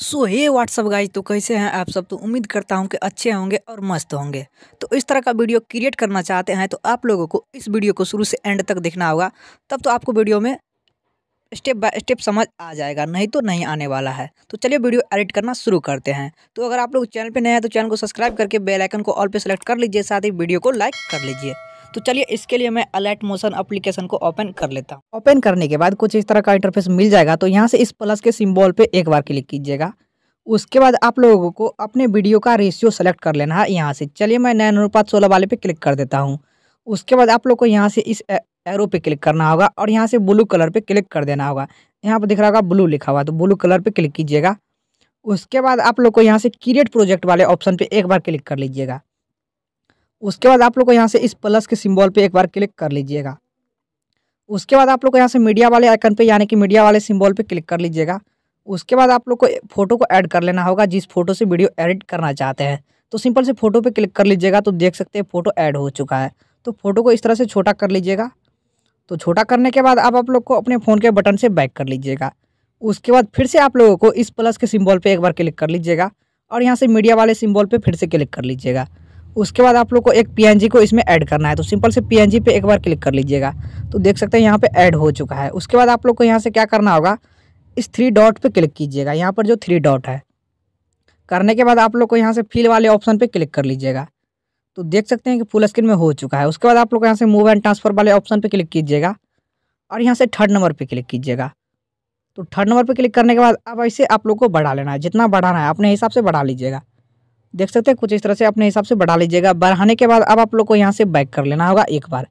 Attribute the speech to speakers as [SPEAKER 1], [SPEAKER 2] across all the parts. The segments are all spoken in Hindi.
[SPEAKER 1] सो हे व्हाट्सअप गाइज तो कैसे हैं आप सब तो उम्मीद करता हूँ कि अच्छे होंगे और मस्त होंगे तो इस तरह का वीडियो क्रिएट करना चाहते हैं तो आप लोगों को इस वीडियो को शुरू से एंड तक देखना होगा तब तो आपको वीडियो में स्टेप बाय स्टेप समझ आ जाएगा नहीं तो नहीं आने वाला है तो चलिए वीडियो एडिट करना शुरू करते हैं तो अगर आप लोग चैनल पर नए हैं तो चैनल को सब्सक्राइब करके बेलाइकन को ऑल पर सेलेक्ट कर लीजिए साथ ही वीडियो को लाइक कर लीजिए तो चलिए इसके लिए मैं अलर्ट मोशन अप्लीकेशन को ओपन कर लेता हूँ ओपन करने के बाद कुछ इस तरह का इंटरफेस मिल जाएगा तो यहाँ से इस प्लस के सिम्बॉल पर एक बार क्लिक कीजिएगा उसके बाद आप लोगों को अपने वीडियो का रेशियो सेलेक्ट कर लेना है यहाँ से चलिए मैं नैन अनुपात सोलह वाले पे क्लिक कर देता हूँ उसके बाद आप लोग को यहाँ से इस एरो पे क्लिक करना होगा और यहाँ से ब्लू कलर पे क्लिक कर देना होगा यहाँ पर दिख रहा होगा ब्लू लिखा हुआ तो ब्लू कलर पे क्लिक कीजिएगा उसके बाद आप लोग को यहाँ से क्रिएट प्रोजेक्ट वाले ऑप्शन पर एक बार क्लिक कर लीजिएगा उसके बाद आप लोग को यहाँ से इस प्लस के सिंबल पे एक बार क्लिक कर लीजिएगा उसके बाद आप लोग को यहाँ से मीडिया वाले आइकन पे यानी कि मीडिया वाले सिंबल पे क्लिक कर लीजिएगा उसके बाद आप लोग को फोटो को ऐड कर लेना होगा जिस फोटो से वीडियो एडिट करना चाहते हैं तो सिंपल से फोटो पे क्लिक कर लीजिएगा तो देख सकते हैं फोटो ऐड हो चुका है तो फोटो को इस तरह से छोटा कर लीजिएगा तो छोटा करने के बाद आप आप लोग को अपने फ़ोन के बटन से बैक कर लीजिएगा उसके बाद फिर से आप लोगों को इस प्लस के सिम्बॉल पर एक बार क्लिक कर लीजिएगा और यहाँ से मीडिया वाले सिम्बॉल पर फिर से क्लिक कर लीजिएगा उसके बाद आप लोग को एक पी को इसमें ऐड करना है तो सिंपल से पीएनजी पे एक बार क्लिक कर लीजिएगा तो देख सकते हैं यहाँ पे ऐड हो चुका है उसके बाद आप लोग को यहाँ से क्या करना होगा इस थ्री डॉट पे क्लिक कीजिएगा यहाँ पर जो थ्री डॉट है करने के बाद आप लोग को यहाँ से फिल वाले ऑप्शन पर क्लिक कर लीजिएगा तो देख सकते हैं कि फुल स्क्रीन में हो चुका है उसके बाद आप लोग यहाँ से मूव एंड ट्रांसफर वाले ऑप्शन पर क्लिक कीजिएगा और यहाँ से थर्ड नंबर पर क्लिक कीजिएगा तो थर्ड नंबर पर क्लिक करने के बाद अब ऐसे आप लोग को बढ़ा लेना है जितना बढ़ाना है अपने हिसाब से बढ़ा लीजिएगा देख सकते हैं कुछ इस तरह से अपने हिसाब से बढ़ा लीजिएगा बढ़ाने के बाद अब आप लोग को यहाँ से बैक कर लेना होगा एक बार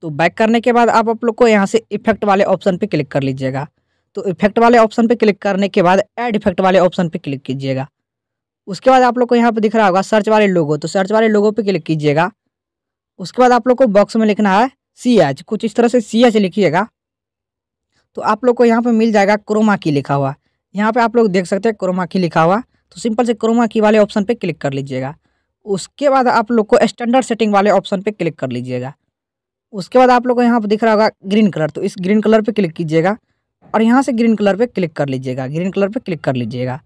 [SPEAKER 1] तो बैक करने के बाद आप आप लोग को यहाँ से इफेक्ट वाले ऑप्शन पे क्लिक कर लीजिएगा तो इफेक्ट वाले ऑप्शन पे क्लिक करने के बाद एड इफेक्ट वाले ऑप्शन पे क्लिक कीजिएगा उसके बाद आप लोग को यहाँ पे दिख रहा होगा सर्च वाले लोगो तो सर्च वाले लोगो पे क्लिक कीजिएगा उसके बाद आप लोग को बॉक्स में लिखना है सी एच कुछ इस तरह से सी एच लिखिएगा तो आप लोग को यहाँ पर मिल जाएगा क्रोमा की लिखा हुआ यहाँ पर आप लोग देख सकते हैं क्रोमा की लिखा हुआ तो सिंपल से क्रोमा की वाले ऑप्शन पे क्लिक कर लीजिएगा उसके बाद आप लोग को स्टैंडर्ड सेटिंग वाले ऑप्शन पे क्लिक कर लीजिएगा उसके बाद आप लोग को यहाँ पर दिख रहा होगा ग्रीन कलर तो इस ग्रीन कलर पर क्लिक कीजिएगा और यहाँ से ग्रीन कलर पर क्लिक कर लीजिएगा ग्रीन कलर पर क्लिक कर लीजिएगा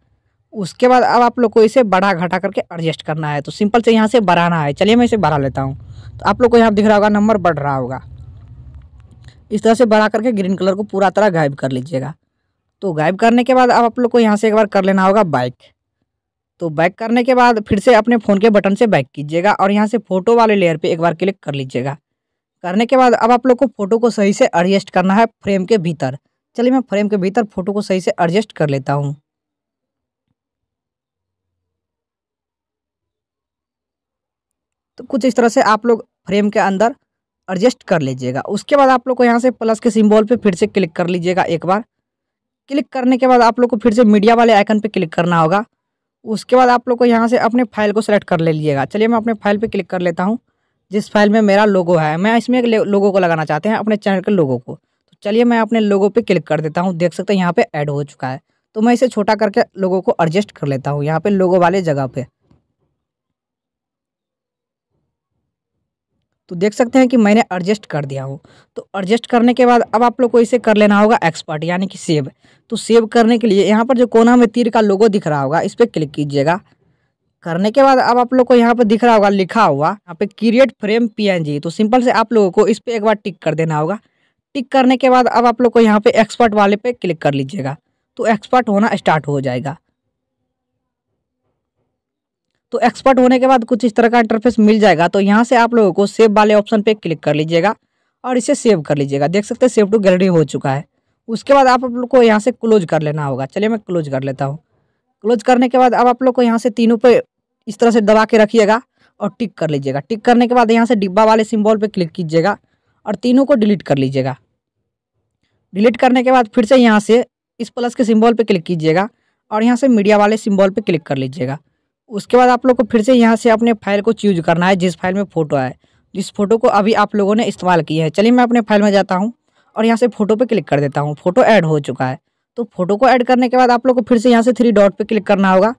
[SPEAKER 1] उसके बाद अब आप लोग को इसे बढ़ा घटा करके एडजस्ट करना है तो सिंपल से यहाँ से बढ़ाना है चलिए मैं इसे बढ़ा लेता हूँ तो आप लोग को यहाँ दिख रहा होगा नंबर बढ़ रहा होगा इस तरह से बढ़ा करके ग्रीन कलर को पूरा तरह गायब कर लीजिएगा तो गायब करने के बाद अब आप लोग को यहाँ से एक बार कर लेना होगा बाइक तो बैक करने के बाद फिर से अपने फ़ोन के बटन से बैक कीजिएगा और यहाँ से फ़ोटो वाले लेयर पे एक बार क्लिक कर लीजिएगा करने के बाद अब आप लोग को फ़ोटो को सही से एडजस्ट करना है फ्रेम के भीतर चलिए मैं फ्रेम के भीतर फ़ोटो को सही से एडजस्ट कर लेता हूँ तो कुछ इस तरह से आप लोग फ्रेम के अंदर एडजस्ट कर लीजिएगा उसके बाद आप लोग को यहाँ से प्लस के सिम्बॉल पर फिर से क्लिक कर लीजिएगा एक बार क्लिक करने के बाद आप लोग को फिर से मीडिया वाले आइकन पर क्लिक करना होगा उसके बाद आप लोग को यहाँ से अपने फाइल को सेलेक्ट कर ले लीजिएगा चलिए मैं अपने फाइल पर क्लिक कर लेता हूँ जिस फाइल में मेरा लोगो है मैं इसमें एक लोगो को लगाना चाहते हैं अपने चैनल के लोगों को तो चलिए मैं अपने लोगों पे क्लिक कर देता हूँ देख सकते हैं यहाँ पे ऐड हो चुका है तो मैं इसे छोटा करके लोगों को एडजस्ट कर लेता हूँ यहाँ पे लोगो वाले जगह पे तो देख सकते हैं कि मैंने एडजस्ट कर दिया हूँ तो एडजस्ट करने के बाद अब आप लोग को इसे कर लेना होगा एक्सपर्ट यानी कि सेव तो सेव करने के लिए यहाँ पर जो कोना में तीर का लोगो दिख रहा होगा इस पर क्लिक कीजिएगा करने के बाद अब आप लोग को यहाँ पर दिख रहा होगा लिखा हुआ यहाँ पे क्रिएट फ्रेम पी तो सिंपल से आप लोगों को इस पर एक बार टिक कर देना होगा टिक करने के बाद अब आप लोग को यहाँ पे एक्सपर्ट वाले पे क्लिक कर लीजिएगा तो एक्सपर्ट होना स्टार्ट हो जाएगा तो एक्सपर्ट होने के बाद कुछ इस तरह का इंटरफेस मिल जाएगा तो यहाँ से आप लोगों को सेव वाले ऑप्शन पर क्लिक कर लीजिएगा और इसे सेव कर लीजिएगा देख सकते हैं सेव टू गैलरी हो चुका है उसके बाद आप लोग को यहाँ से क्लोज कर लेना होगा चलिए मैं क्लोज कर लेता हूँ क्लोज करने के बाद अब आप लोग को यहाँ से तीनों पर इस तरह से दबा के रखिएगा और टिक कर लीजिएगा टिक करने के बाद यहाँ से डिब्बा वाले सिम्बॉल पर क्लिक कीजिएगा और तीनों को डिलीट कर लीजिएगा डिलीट करने के बाद फिर से यहाँ से इस प्लस के सिम्बॉल पर क्लिक कीजिएगा और यहाँ से मीडिया वाले सिम्बॉल पर क्लिक कर लीजिएगा उसके बाद आप लोग को फिर से यहाँ से अपने फाइल को चूज करना है जिस फाइल में फ़ोटो है जिस फोटो को अभी आप लोगों ने इस्तेमाल किया है चलिए मैं अपने फाइल में जाता हूँ और यहाँ से फ़ोटो पे क्लिक कर देता हूँ फ़ोटो ऐड हो चुका है तो फोटो को ऐड करने के बाद आप लोग को फिर से यहाँ से थ्री डॉट पे क्लिक करना होगा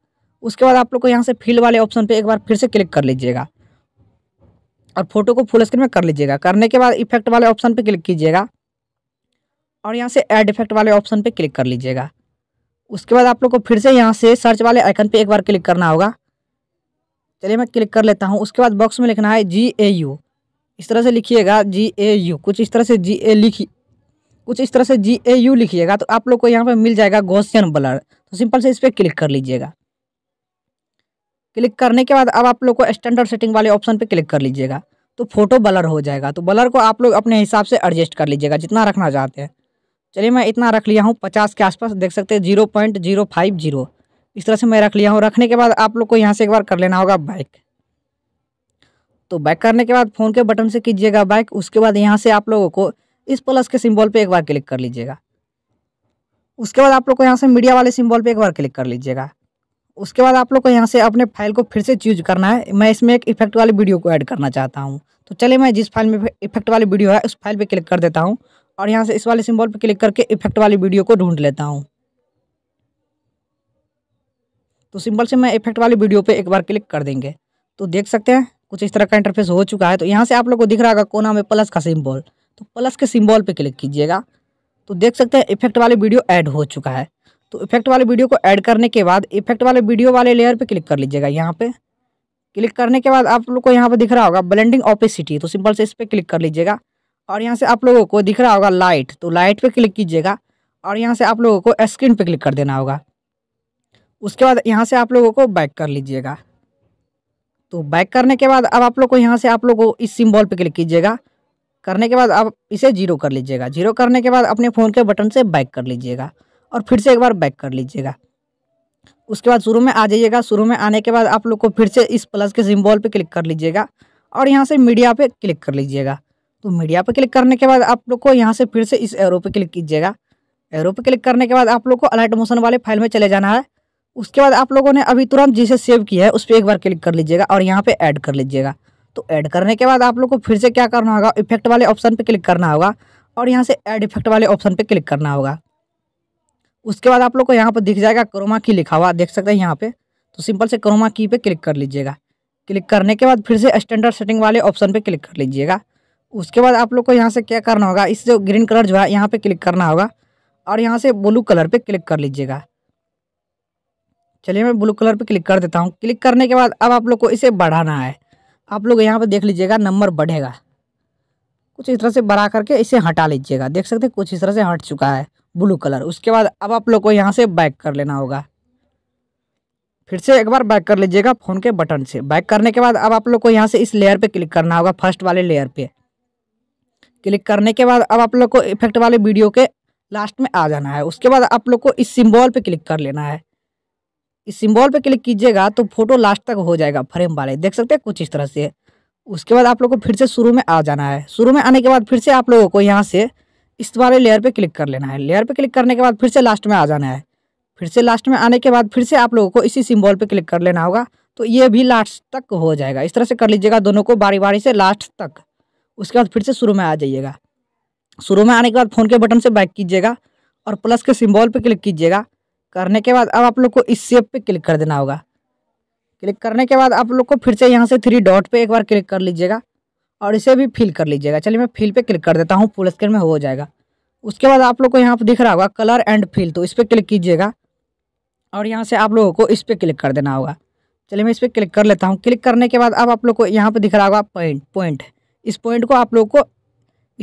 [SPEAKER 1] उसके बाद आप लोग को यहाँ से फील्ड वाले ऑप्शन पे एक बार फिर से क्लिक कर लीजिएगा और फोटो को फुल स्क्रीन में कर लीजिएगा करने के बाद इफेक्ट वाले ऑप्शन पे क्लिक कीजिएगा और यहाँ से ऐड इफेक्ट वाले ऑप्शन पे क्लिक कर लीजिएगा उसके बाद आप लोग को फिर से यहाँ से सर्च वाले आइकन पे एक बार क्लिक करना होगा चलिए मैं क्लिक कर लेता हूँ उसके बाद बॉक्स में लिखना है जी ए यू इस तरह से लिखिएगा जी ए यू कुछ इस तरह से जी ए लिखी कुछ इस तरह से जी ए यू लिखिएगा तो आप लोग को यहाँ पर मिल जाएगा गोशियन ब्लर तो सिंपल से इस पर क्लिक कर लीजिएगा क्लिक करने के बाद अब आप लोग को स्टैंडर्ड सेटिंग वाले ऑप्शन पे क्लिक कर लीजिएगा तो फोटो बलर हो जाएगा तो बलर को आप लोग अपने हिसाब से एडजस्ट कर लीजिएगा जितना रखना चाहते हैं चलिए मैं इतना रख लिया हूँ पचास के आसपास देख सकते हैं zero point zero five zero इस तरह से मैं रख लिया हूँ रखने के बाद आप लोग को यहाँ से एक बार कर लेना होगा बाइक तो बैक करने के बाद फ़ोन के बटन से कीजिएगा बाइक उसके बाद यहाँ से आप लोगों को इस प्लस के सिंबल पे एक बार क्लिक कर लीजिएगा उसके बाद आप लोग को यहाँ से मीडिया वाले सिंबल पे एक बार क्लिक कर लीजिएगा उसके बाद आप लोग को यहाँ से अपने फाइल को फिर से चूज करना है मैं इसमें एक इफेक्ट वाली वीडियो को ऐड करना चाहता हूँ तो चलिए मैं जिस फाइल में इफेक्ट वाली वीडियो है उस फाइल पर क्लिक कर देता हूँ और यहाँ से इस वाले सिंबल पर क्लिक करके इफेक्ट वाली वीडियो को ढूंढ लेता हूँ तो सिंपल से मैं इफेक्ट वाली वीडियो पे एक बार क्लिक कर देंगे तो देख सकते हैं कुछ इस तरह का इंटरफेस हो चुका है तो यहाँ से आप लोग को दिख रहा होगा कोना में प्लस का सिम्बॉल तो प्लस के सिम्बॉल पर क्लिक कीजिएगा तो देख सकते हैं इफेक्ट वाली वीडियो ऐड हो चुका है तो इफेक्ट वाले वीडियो को ऐड करने के बाद इफेक्ट वाले वीडियो वाले लेयर पर क्लिक कर लीजिएगा यहाँ पर क्लिक करने के बाद आप लोग को यहाँ पर दिख रहा होगा ब्लेंडिंग ऑपेसिटी तो सिंपल से इस पर क्लिक कर लीजिएगा और यहाँ से आप लोगों को दिख रहा होगा लाइट तो लाइट पे क्लिक कीजिएगा और यहाँ से आप लोगों को स्क्रीन पे क्लिक कर देना होगा उसके बाद यहाँ से आप लोगों को बैक कर लीजिएगा तो बैक करने के बाद अब आप लोग को यहाँ से आप लोग को इस सिम्बॉल पर क्लिक कीजिएगा करने के बाद आप इसे जीरो कर लीजिएगा जीरो करने के बाद अपने फ़ोन के बटन से बैक कर लीजिएगा और फिर से एक बार बैक कर लीजिएगा उसके बाद शुरू में आ जाइएगा शुरू में आने के बाद आप लोग को फिर से इस प्लस के सिम्बॉल पर क्लिक कर लीजिएगा और यहाँ से मीडिया पर क्लिक कर लीजिएगा तो मीडिया पर क्लिक करने के बाद आप लोग को यहाँ से फिर से इस एरो पर क्लिक कीजिएगा एरो पर क्लिक करने के बाद आप लोग को अलर्ट मोशन वाले फाइल में चले जाना है उसके बाद आप लोगों ने अभी तुरंत जिसे सेव किया है उस पर एक बार क्लिक कर लीजिएगा और यहाँ पे ऐड कर लीजिएगा तो ऐड करने के बाद आप लोग को फिर से क्या करना होगा इफेक्ट वाले ऑप्शन पे क्लिक करना होगा और यहाँ से ऐड इफेक्ट वाले ऑप्शन पे क्लिक करना होगा उसके बाद आप लोग को यहाँ पर दिख जाएगा क्रोमा की लिखा हुआ देख सकते हैं यहाँ पे तो सिंपल से क्रोमा की पे क्लिक कर लीजिएगा क्लिक करने के बाद फिर से स्टैंडर्ड सेटिंग वाले ऑप्शन पे क्लिक कर लीजिएगा उसके बाद आप लोग को यहाँ से क्या करना होगा इस जो ग्रीन कलर जो है यहाँ पे क्लिक करना होगा और यहाँ से ब्लू कलर पे क्लिक कर लीजिएगा चलिए मैं ब्लू कलर पे क्लिक कर देता हूँ क्लिक करने के बाद अब आप लोग को इसे बढ़ाना है आप लोग यहाँ पर देख लीजिएगा नंबर बढ़ेगा कुछ इस तरह से बढ़ा करके इसे हटा लीजिएगा देख सकते हैं कुछ इस तरह से हट चुका है ब्लू कलर उसके बाद अब आप लोग को यहाँ से बैक कर लेना होगा फिर से एक बार बैक कर लीजिएगा फ़ोन के बटन से बैक करने के बाद अब आप लोग को यहाँ से इस लेयर पे क्लिक करना होगा फर्स्ट वाले लेयर पे क्लिक करने के बाद अब आप लोग को इफेक्ट वाले वीडियो के लास्ट में आ जाना है उसके बाद आप लोग को इस सिम्बॉल पे क्लिक कर लेना है इस सिम्बॉल पे क्लिक कीजिएगा तो फोटो लास्ट तक हो जाएगा फ्रेम वाले देख सकते हैं कुछ इस तरह से उसके बाद आप लोग को फिर से शुरू में आ जाना है शुरू में आने के बाद फिर से आप लोगों को यहाँ से इस वाले लेयर पे क्लिक कर लेना है लेयर पे क्लिक करने के बाद फिर से लास्ट में आ जाना है फिर से लास्ट में आने के बाद फिर से आप लोगों को इसी सिम्बॉल पे क्लिक कर लेना होगा तो ये भी लास्ट तक हो जाएगा इस तरह से कर लीजिएगा दोनों को बारी बारी से लास्ट तक उसके बाद फिर से शुरू में आ जाइएगा शुरू में आने के बाद फ़ोन के बटन से बैक कीजिएगा और प्लस के सिम्बॉल पर क्लिक कीजिएगा करने के बाद अब आप लोग को इस सेप पे क्लिक कर देना होगा क्लिक करने के बाद आप लोग को फिर से यहाँ से थ्री डॉट पे एक बार क्लिक कर लीजिएगा और इसे भी फिल कर लीजिएगा चलिए मैं फिल पे क्लिक कर देता हूँ फुल स्क्रीन में हो जाएगा उसके बाद आप लोग को यहाँ पर दिख रहा होगा कलर एंड फिल तो इस पर क्लिक कीजिएगा और यहाँ से आप लोगों को इस पर क्लिक कर देना होगा चलिए मैं इस पर क्लिक कर लेता हूँ क्लिक करने के बाद अब आप लोग को यहाँ पर दिख रहा होगा पॉइंट पॉइंट इस पॉइंट को आप लोग को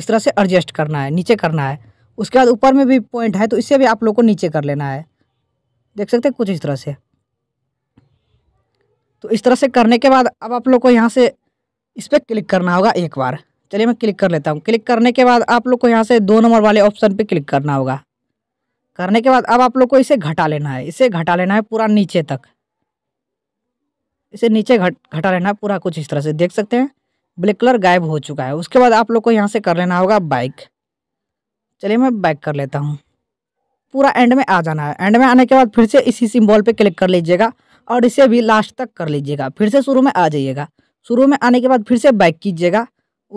[SPEAKER 1] इस तरह से एडजस्ट करना है नीचे करना है उसके बाद ऊपर में भी पॉइंट है तो इसे भी आप लोग को नीचे कर लेना है देख सकते हैं कुछ इस तरह से तो इस तरह से करने के बाद अब आप लोग को यहाँ से इस पर क्लिक करना होगा एक बार चलिए मैं क्लिक कर लेता हूँ क्लिक करने के बाद आप लोग को यहाँ से दो नंबर वाले ऑप्शन पे क्लिक करना होगा करने के बाद अब आप लोग को इसे घटा लेना है इसे घटा लेना है पूरा नीचे तक इसे नीचे घट घटा लेना है पूरा कुछ इस तरह से देख सकते हैं ब्लैक कलर गायब हो चुका है उसके बाद आप लोग को यहाँ से कर लेना होगा बाइक चलिए मैं बाइक कर लेता हूँ पूरा एंड में आ जाना है एंड में आने के बाद फिर से इसी सिम्बॉल पर क्लिक कर लीजिएगा और इसे भी लास्ट तक कर लीजिएगा फिर से शुरू में आ जाइएगा शुरू में आने के बाद फिर से बैक कीजिएगा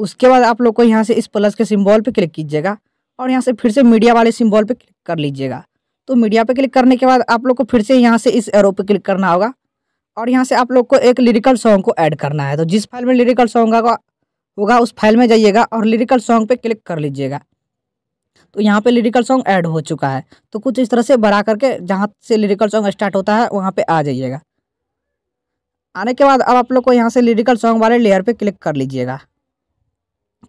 [SPEAKER 1] उसके बाद आप लोग को यहाँ से इस प्लस के सिम्बॉल पर क्लिक कीजिएगा और यहाँ से फिर से मीडिया वाले सिम्बॉल पर क्लिक कर लीजिएगा तो मीडिया पर क्लिक करने के बाद आप लोग को फिर से यहाँ से इस एरो पर क्लिक करना होगा और यहाँ से आप लोग को एक लिरिकल सॉन्ग को ऐड करना है तो जिस फाइल में लिरिकल सॉन्ग होगा उस फाइल में जाइएगा और लिरिकल सॉन्ग पे क्लिक कर लीजिएगा तो यहाँ पे लिरिकल सॉन्ग ऐड हो चुका है तो कुछ इस तरह से बढ़ा करके जहाँ से लिरिकल सॉन्ग स्टार्ट होता है वहाँ पे आ जाइएगा आने के बाद अब आप लोग को यहाँ से लिरिकल सॉन्ग वाले लेयर पे क्लिक कर लीजिएगा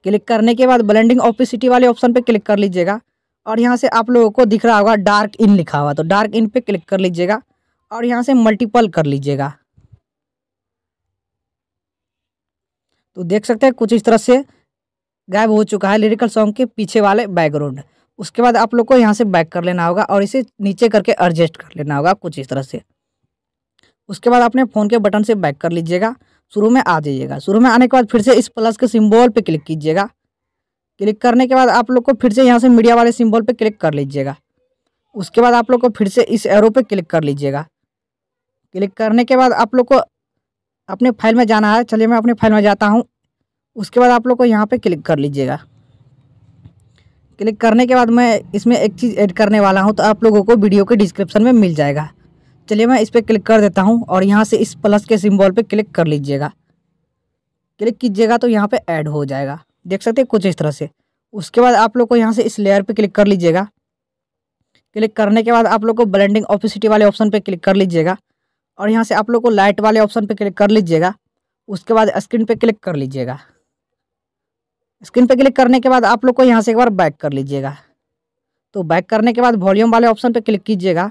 [SPEAKER 1] क्लिक करने के बाद ब्लेंडिंग ऑपिसिटी वाले ऑप्शन पे क्लिक कर लीजिएगा और यहाँ से आप लोगों को दिख रहा होगा डार्क इन लिखा हुआ तो डार्क इन पर क्लिक कर लीजिएगा और यहाँ से मल्टीपल कर लीजिएगा तो देख सकते हैं कुछ इस तरह से गायब हो चुका है लिरिकल सॉन्ग के पीछे वाले बैकग्राउंड उसके बाद आप लोग को यहाँ से बैक कर लेना होगा और इसे नीचे करके एडजस्ट कर लेना होगा कुछ इस तरह से उसके बाद अपने फ़ोन के बटन से बैक कर लीजिएगा शुरू में आ जाइएगा शुरू में आने के बाद फिर से इस प्लस के सिम्बॉल पर क्लिक कीजिएगा क्लिक करने के बाद आप लोग को फिर से यहाँ से मीडिया वाले सिम्बॉल पर क्लिक कर लीजिएगा उसके बाद आप लोग को फिर से इस एरो पर क्लिक कर लीजिएगा क्लिक करने के बाद आप लोग को अपने फाइल में जाना है चलिए मैं अपने फाइल में जाता हूँ उसके बाद आप लोग को यहाँ पे क्लिक कर लीजिएगा क्लिक करने के बाद मैं इसमें एक चीज़ ऐड करने वाला हूँ तो आप लोगों को वीडियो के डिस्क्रिप्शन में मिल जाएगा चलिए मैं इस पर क्लिक कर देता हूँ और यहाँ से इस प्लस के सिम्बॉल पर क्लिक कर लीजिएगा क्लिक कीजिएगा तो यहाँ पर ऐड हो जाएगा देख सकते हैं कुछ इस तरह से उसके बाद आप लोग को यहाँ से इस लेयर पर क्लिक कर लीजिएगा क्लिक करने के बाद आप लोग को ब्लेंडिंग ऑफिसिटी वाले ऑप्शन पर क्लिक कर लीजिएगा और यहाँ से आप लोग को लाइट वाले ऑप्शन पर क्लिक कर लीजिएगा उसके बाद स्क्रीन पे क्लिक कर लीजिएगा स्क्रीन पे क्लिक करने के बाद आप लोग को यहाँ से एक बार बैक कर लीजिएगा तो बैक करने के बाद वॉल्यूम वाले ऑप्शन पे क्लिक कीजिएगा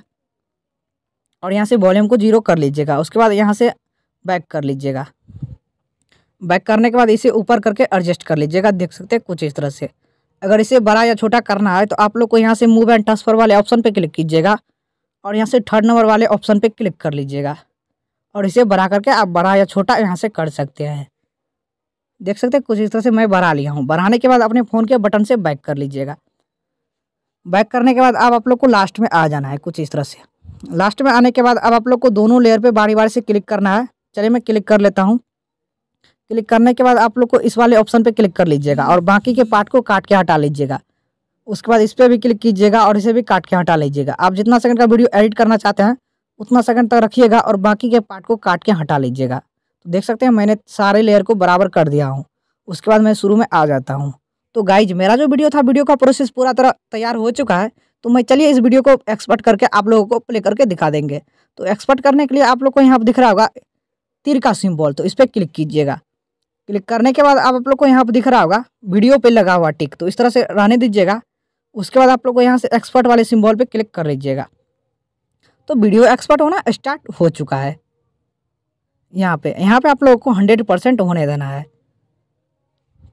[SPEAKER 1] और यहाँ से वॉल्यूम को जीरो कर लीजिएगा उसके बाद यहाँ से बैक कर लीजिएगा बैक करने के बाद इसे ऊपर करके एडजस्ट कर लीजिएगा देख सकते हैं कुछ इस तरह से अगर इसे बड़ा या छोटा करना है तो आप लोग को यहाँ से मूव एंड ट्रांसफर वाले ऑप्शन पर क्लिक कीजिएगा और यहाँ से थर्ड नंबर वाले ऑप्शन पर क्लिक कर लीजिएगा और इसे बड़ा करके आप बड़ा या छोटा यहाँ से कर सकते हैं देख सकते हैं कुछ इस तरह से मैं बढ़ा लिया हूँ बढ़ाने के बाद अपने फ़ोन के बटन से बैक कर लीजिएगा बैक करने के बाद अब आप लोग को लास्ट में आ जाना है कुछ इस तरह से लास्ट में आने के बाद अब आप लोग को दोनों लेयर पे बारी बारी से क्लिक करना है चलिए मैं क्लिक कर लेता हूँ क्लिक करने के बाद आप लोग को इस वाले ऑप्शन पर क्लिक कर लीजिएगा और बाकी के पार्ट को काट के हटा लीजिएगा उसके बाद इस पर भी क्लिक कीजिएगा और इसे भी काट के हटा लीजिएगा आप जितना सेकंड का वीडियो एडिट करना चाहते हैं उतना सेकंड तक रखिएगा और बाकी के पार्ट को काट के हटा लीजिएगा तो देख सकते हैं मैंने सारे लेयर को बराबर कर दिया हूँ उसके बाद मैं शुरू में आ जाता हूँ तो गाइज मेरा जो वीडियो था वीडियो का प्रोसेस पूरा तरह तैयार हो चुका है तो मैं चलिए इस वीडियो को एक्सपर्ट करके आप लोगों को प्ले करके दिखा देंगे तो एक्सपर्ट करने के लिए आप लोग को यहाँ पर दिख रहा होगा तीर का सिम्बॉल तो इस पर क्लिक कीजिएगा क्लिक करने के बाद आप लोग को यहाँ पर दिख रहा होगा वीडियो पर लगा हुआ टिक तो इस तरह से रहने दीजिएगा उसके बाद आप लोग को यहाँ से एक्सपर्ट वाले सिम्बॉल पर क्लिक कर लीजिएगा तो वीडियो एक्सपर्ट होना स्टार्ट हो चुका है यहाँ पे यहाँ पे आप लोगों को हंड्रेड परसेंट होने देना है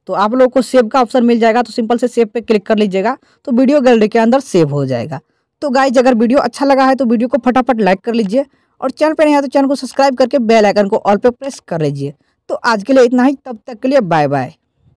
[SPEAKER 1] तो आप लोगों को सेव का ऑप्शन मिल जाएगा तो सिंपल से सेव पे क्लिक कर लीजिएगा तो वीडियो गैलरी के अंदर सेव हो जाएगा तो गाइज अगर वीडियो अच्छा लगा है तो वीडियो को फटाफट लाइक कर लीजिए और चैनल पर नहीं है तो चैनल को सब्सक्राइब करके बेल आइकन को ऑल पे प्रेस कर लीजिए तो आज के लिए इतना ही तब तक के लिए बाय बाय